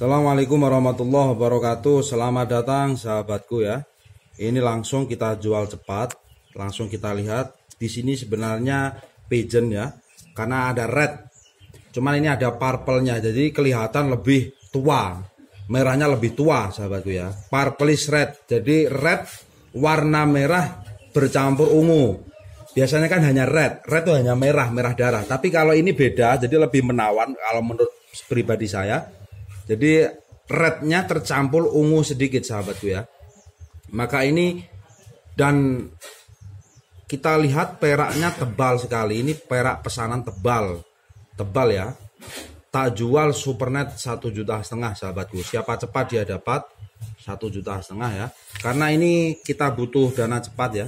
Assalamualaikum warahmatullahi wabarakatuh Selamat datang sahabatku ya Ini langsung kita jual cepat Langsung kita lihat di sini sebenarnya pigeon ya Karena ada red Cuman ini ada purple-nya Jadi kelihatan lebih tua Merahnya lebih tua sahabatku ya Purple is red Jadi red warna merah bercampur ungu Biasanya kan hanya red Red itu hanya merah, merah darah Tapi kalau ini beda jadi lebih menawan Kalau menurut pribadi saya jadi rednya tercampur ungu sedikit sahabatku ya. Maka ini dan kita lihat peraknya tebal sekali. Ini perak pesanan tebal. Tebal ya. Tak jual supernet satu juta setengah sahabatku. Siapa cepat dia dapat satu juta setengah ya. Karena ini kita butuh dana cepat ya.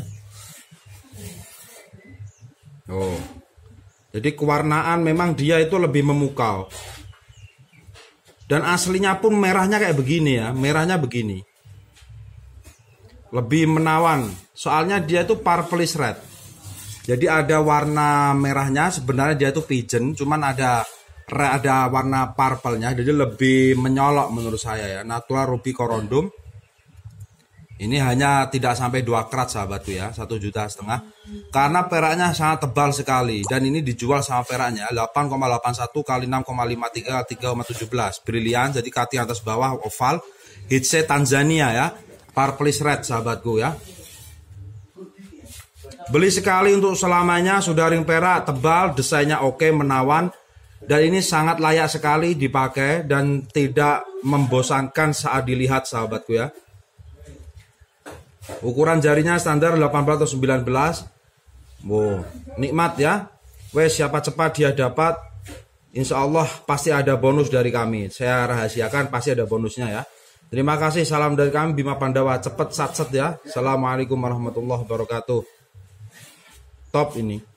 Oh. Jadi kewarnaan memang dia itu lebih memukau. Dan aslinya pun merahnya kayak begini ya, merahnya begini. Lebih menawan, soalnya dia itu purplish red. Jadi ada warna merahnya, sebenarnya dia itu pigeon, cuman ada ada warna purple jadi lebih menyolok menurut saya ya. Natural ruby corundum ini hanya tidak sampai dua kerat sahabatku ya, satu juta setengah. Karena peraknya sangat tebal sekali dan ini dijual sama peraknya 8,81 kali 6,53 3,17 brilian jadi kati atas bawah oval Hitse Tanzania ya Parplis Red sahabatku ya Beli sekali untuk selamanya sudah ring perak tebal desainnya oke menawan dan ini sangat layak sekali dipakai dan tidak membosankan saat dilihat sahabatku ya Ukuran jarinya standar 18 atau 19. Wow, nikmat ya. Wes siapa cepat dia dapat. Insya Allah pasti ada bonus dari kami. Saya rahasiakan pasti ada bonusnya ya. Terima kasih. Salam dari kami Bima Pandawa. Cepet sat sat ya. Assalamualaikum warahmatullahi wabarakatuh. Top ini.